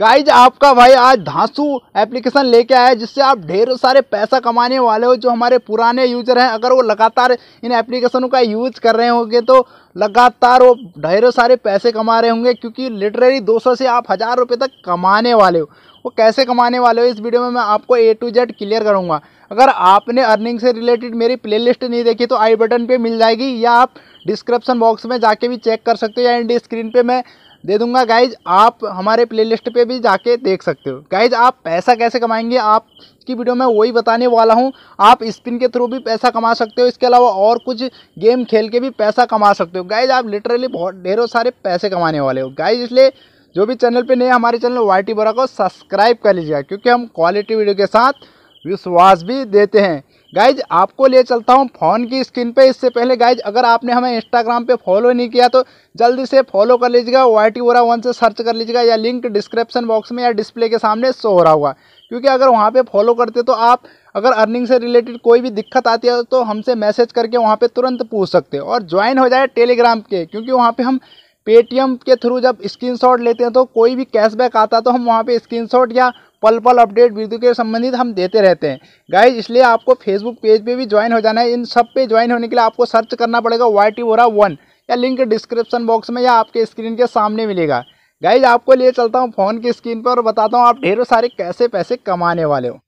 guys आपका भाई आज धांसू एप्लीकेशन लेके आया है जिससे आप ढेर सारे पैसा कमाने वाले हो जो हमारे पुराने यूजर हैं अगर वो लगातार इन एप्लीकेशनों का यूज कर रहे होंगे तो लगातार वो ढेरों सारे पैसे कमा रहे होंगे क्योंकि लिटरेरी 200 से आप हज़ार रुपये तक कमाने वाले हो वो कैसे कमाने वाले हो इस वीडियो में मैं आपको ए टू जेड क्लियर करूँगा अगर आपने अर्निंग से रिलेटेड मेरी प्ले नहीं देखी तो आई बटन पर मिल जाएगी या आप डिस्क्रिप्सन बॉक्स में जाके भी चेक कर सकते हो या इंडी स्क्रीन पर मैं दे दूंगा गाइज आप हमारे प्लेलिस्ट पे भी जाके देख सकते हो गाइज आप पैसा कैसे कमाएंगे आप की वीडियो में वही बताने वाला हूँ आप स्पिन के थ्रू भी पैसा कमा सकते हो इसके अलावा और कुछ गेम खेल के भी पैसा कमा सकते हो गाइज आप लिटरली बहुत ढेरों सारे पैसे कमाने वाले हो गाइज इसलिए जो भी चैनल पर नए हमारे चैनल वाई टी बोरा को सब्सक्राइब कर लीजिएगा क्योंकि हम क्वालिटी वीडियो के साथ विश्वास भी देते हैं गाइज आपको ले चलता हूँ फ़ोन की स्क्रीन पे इससे पहले गाइज अगर आपने हमें इंस्टाग्राम पे फॉलो नहीं किया तो जल्दी से फॉलो कर लीजिएगा वाई टी वोरा वन से सर्च कर लीजिएगा या लिंक डिस्क्रिप्शन बॉक्स में या डिस्प्ले के सामने शो हो रहा हुआ क्योंकि अगर वहाँ पे फॉलो करते तो आप अगर अर्निंग से रिलेटेड कोई भी दिक्कत आती है तो हमसे मैसेज करके वहाँ पर तुरंत पूछ सकते और ज्वाइन हो जाए टेलीग्राम के क्योंकि वहाँ पर हम पेटीएम के थ्रू जब स्क्रीन लेते हैं तो कोई भी कैशबैक आता तो हम वहाँ पर स्क्रीन या पल पल अपडेट वृद्धि के संबंधित हम देते रहते हैं गाइज इसलिए आपको फेसबुक पेज पे भी ज्वाइन हो जाना है इन सब पे ज्वाइन होने के लिए आपको सर्च करना पड़ेगा वाई टी वोरा वन या लिंक डिस्क्रिप्शन बॉक्स में या आपके स्क्रीन के सामने मिलेगा गाइज आपको लिए चलता हूँ फ़ोन की स्क्रीन पर और बताता हूँ आप ढेरों सारे कैसे पैसे कमाने वाले हो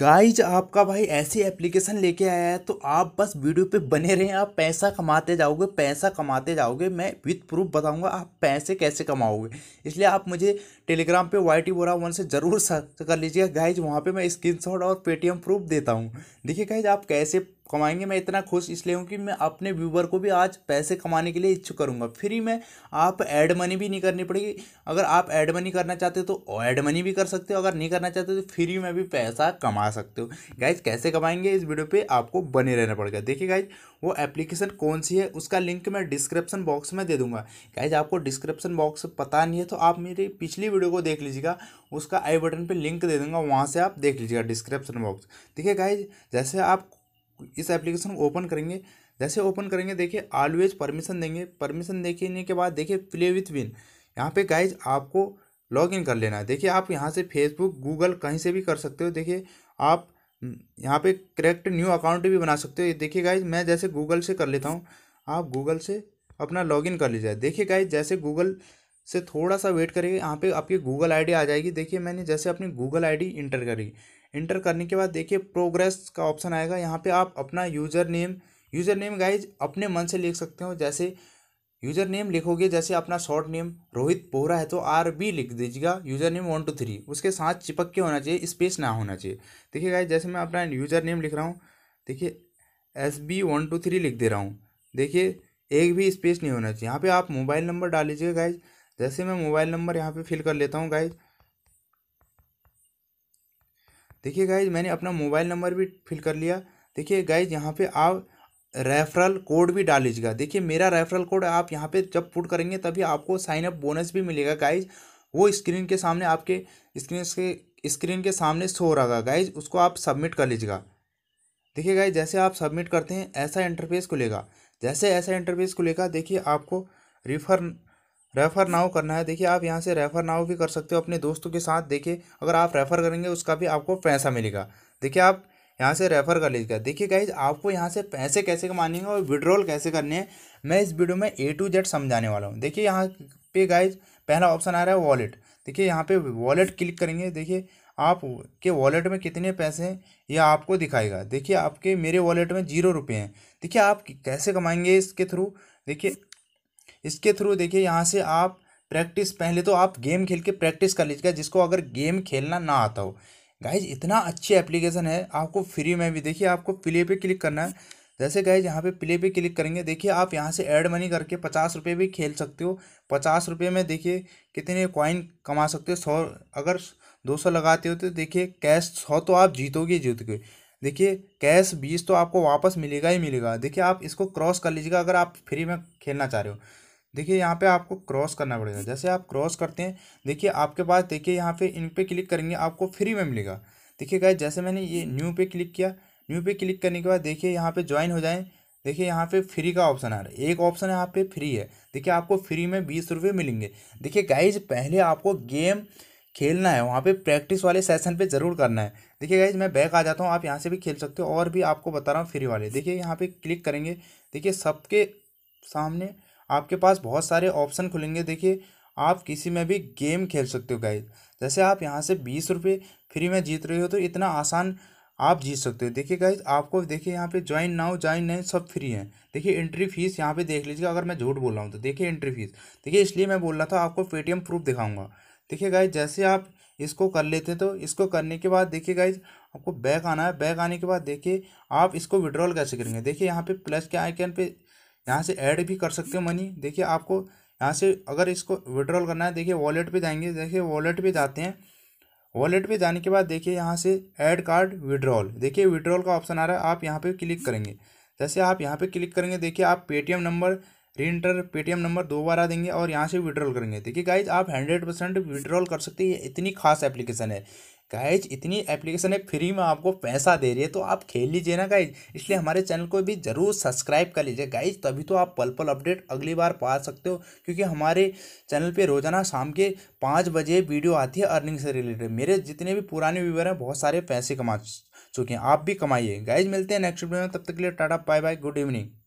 गाइज आपका भाई ऐसी एप्लीकेशन लेके आया है तो आप बस वीडियो पे बने रहें आप पैसा कमाते जाओगे पैसा कमाते जाओगे मैं विथ प्रूफ बताऊंगा आप पैसे कैसे कमाओगे इसलिए आप मुझे टेलीग्राम पे वाई टी बोरा वन से ज़रूर सर्च कर लीजिएगा गाइज वहाँ पे मैं स्क्रीनशॉट और पेटीएम प्रूफ देता हूँ देखिए गाइज आप कैसे कमाएंगे मैं इतना खुश इसलिए हूँ कि मैं अपने व्यूवर को भी आज पैसे कमाने के लिए इच्छुक करूँगा फ्री में आप ऐड मनी भी नहीं करनी पड़ेगी अगर आप एड मनी करना चाहते हो तो एड मनी भी कर सकते हो अगर नहीं करना चाहते हो तो फ्री में भी पैसा कमा सकते हो गाइज कैसे कमाएंगे इस वीडियो पर आपको बने रहना पड़ेगा देखिए गाइज वो एप्लीकेशन कौन सी है उसका लिंक मैं डिस्क्रिप्शन बॉक्स में दे दूंगा गाइज आपको डिस्क्रिप्शन बॉक्स पता नहीं है तो आप मेरी पिछली वीडियो को देख लीजिएगा उसका आई बटन पर लिंक दे दूंगा वहाँ से आप देख लीजिएगा डिस्क्रिप्शन बॉक्स देखिए गाइज जैसे आप इस एप्लीकेशन को ओपन करेंगे जैसे ओपन करेंगे देखिए ऑलवेज परमिशन देंगे परमिशन देखने के बाद देखिए प्ले विथ विन यहाँ पे गाइज आपको लॉग इन कर लेना है देखिए आप यहाँ से फेसबुक गूगल कहीं से भी कर सकते हो देखिए आप यहाँ पे करेक्ट न्यू अकाउंट भी बना सकते हो देखिए गाइज मैं जैसे गूगल से कर लेता हूँ आप गूगल से अपना लॉगिन कर लीजिए देखिए गाइज जैसे गूगल से थोड़ा सा वेट करेंगे यहाँ पे आपकी गूगल आईडी आ जाएगी देखिए मैंने जैसे अपनी गूगल आईडी इंटर करी इंटर करने के बाद देखिए प्रोग्रेस का ऑप्शन आएगा यहाँ पे आप अपना username username guys अपने मन से लिख सकते हो जैसे यूज़र नेम लिखोगे जैसे अपना शॉर्ट नेम रोहित पोहरा है तो आर बी लिख दीजिएगा username one two three उसके साथ चिपक के होना चाहिए स्पेस ना होना चाहिए देखिए गाइज जैसे मैं अपना यूज़र नेम लिख रहा हूँ देखिए S B one two three लिख दे रहा हूँ देखिए एक भी स्पेस नहीं होना चाहिए यहाँ पर आप मोबाइल नंबर डाल लीजिएगा गाइज जैसे मैं मोबाइल नंबर यहाँ पर फिल कर लेता हूँ गाइज देखिए गाइज मैंने अपना मोबाइल नंबर भी फिल कर लिया देखिए गाइज यहाँ पे आप रेफरल कोड भी डाल लीजिएगा देखिए मेरा रेफरल कोड आप यहाँ पे जब पुट करेंगे तभी आपको साइन अप बोनस भी मिलेगा गाइज वो स्क्रीन के सामने आपके स्क्रीन के स्क्रीन के सामने शो हो रहा गाइज उसको आप सबमिट कर लीजिएगा देखिए गाइज जैसे आप सबमिट करते हैं ऐसा इंटरफेस खुलेगा जैसे ऐसा इंटरफेस खुलेगा देखिए आपको रिफर रेफ़र नाउ करना है देखिए आप यहाँ से रेफ़र नाउ भी कर सकते हो अपने दोस्तों के साथ देखिए अगर आप रेफ़र करेंगे उसका भी आपको पैसा मिलेगा देखिए आप यहाँ से रेफ़र कर लीजिएगा देखिए गाइज आपको यहाँ से पैसे कैसे कमाने हैं और विड्रॉल कैसे करने हैं मैं इस वीडियो में ए टू जेड समझाने वाला हूँ देखिए यहाँ पे गाइज पहला ऑप्शन आ रहा है वॉलेट देखिए यहाँ पे वॉलेट क्लिक करेंगे देखिए आप के वॉलेट में कितने पैसे हैं ये आपको दिखाएगा देखिए आपके मेरे वॉलेट में जीरो रुपये हैं देखिए आप कैसे कमाएंगे इसके थ्रू देखिए इसके थ्रू देखिए यहाँ से आप प्रैक्टिस पहले तो आप गेम खेल के प्रैक्टिस कर लीजिएगा जिसको अगर गेम खेलना ना आता हो गाइज इतना अच्छी एप्लीकेशन है आपको फ्री में भी देखिए आपको प्ले पे क्लिक करना है जैसे गाइज यहाँ पे प्ले पे क्लिक करेंगे देखिए आप यहाँ से एड मनी करके पचास रुपये भी खेल सकते हो पचास रुपये में देखिए कितने कॉइन कमा सकते हो सौ अगर दो सौ लगाते हो तो देखिए कैश सौ तो आप जीतोगे जीतोगे देखिए कैश बीस तो आपको वापस मिलेगा ही मिलेगा देखिए आप इसको क्रॉस कर लीजिएगा अगर आप फ्री में खेलना चाह रहे हो देखिए यहाँ पे आपको क्रॉस करना पड़ेगा जैसे आप क्रॉस करते हैं देखिए आपके पास देखिए यहाँ पे इन पे क्लिक करेंगे आपको फ्री में मिलेगा देखिए गाइज जैसे मैंने ये न्यू पे क्लिक किया न्यू पे क्लिक करने के बाद देखिए यहाँ पे ज्वाइन हो जाएं देखिए यहाँ पे फ्री का ऑप्शन आ रहा है एक ऑप्शन यहाँ पे फ्री है देखिए आपको फ्री में बीस रुपये मिलेंगे देखिए गाइज पहले आपको गेम खेलना है वहाँ पे प्रैक्टिस वाले सेशन पे ज़रूर करना है देखिए गाइज मैं बैक आ जाता हूँ आप यहाँ से भी खेल सकते हो और भी आपको बता रहा हूँ फ्री वाले देखिए यहाँ पे क्लिक करेंगे देखिए सबके सामने आपके पास बहुत सारे ऑप्शन खुलेंगे देखिए आप किसी में भी गेम खेल सकते हो गाइज जैसे आप यहाँ से बीस रुपये फ्री में जीत रहे हो तो इतना आसान आप जीत सकते हो देखिए गाइज आपको देखिए यहाँ पे ज्वाइन नाउ ज्वाइन नहीं सब फ्री हैं देखिए एंट्री फीस यहाँ पे देख लीजिएगा अगर मैं झूठ बोल रहा हूँ तो देखिए एंट्री फीस देखिए इसलिए मैं बोल रहा था आपको पेटीएम प्रूफ दिखाऊंगा देखिए गाइज जैसे आप इसको कर लेते हैं तो इसको करने के बाद देखिए गाइज आपको बैक आना है बैक आने के बाद देखिए आप इसको विड्रॉल कैसे करेंगे देखिए यहाँ पे प्लस के आइकन पे यहाँ से ऐड भी कर सकते हो मनी देखिए आपको यहाँ से अगर इसको विड्रॉल करना है देखिए वॉलेट पे जाएंगे देखिए वॉलेट पे जाते हैं वॉलेट पे जाने के बाद देखिए यहाँ से ऐड कार्ड विड्रॉल देखिए विड्रॉल का ऑप्शन आ रहा है आप यहाँ पे क्लिक करेंगे जैसे आप यहाँ पे क्लिक करेंगे देखिए आप Paytm number reenter Paytm number दो बार आ देंगे और यहाँ से विड्रॉल करेंगे देखिए गाइज आप हंड्रेड परसेंट विड्रॉल कर सकते हैं इतनी खास एप्लीकेशन है गाइज इतनी एप्लीकेशन है फ्री में आपको पैसा दे रही है तो आप खेल लीजिए ना गाइज इसलिए हमारे चैनल को भी ज़रूर सब्सक्राइब कर लीजिए गाइज तभी तो आप पल पल अपडेट अगली बार पा सकते हो क्योंकि हमारे चैनल पे रोजाना शाम के पाँच बजे वीडियो आती है अर्निंग से रिलेटेड मेरे जितने भी पुराने व्यूवर हैं बहुत सारे पैसे कमा चुके हैं आप भी कमाइए गाइज मिलते हैं नेक्स्ट वीडियो में तब तक के लिए tata bye bye good evening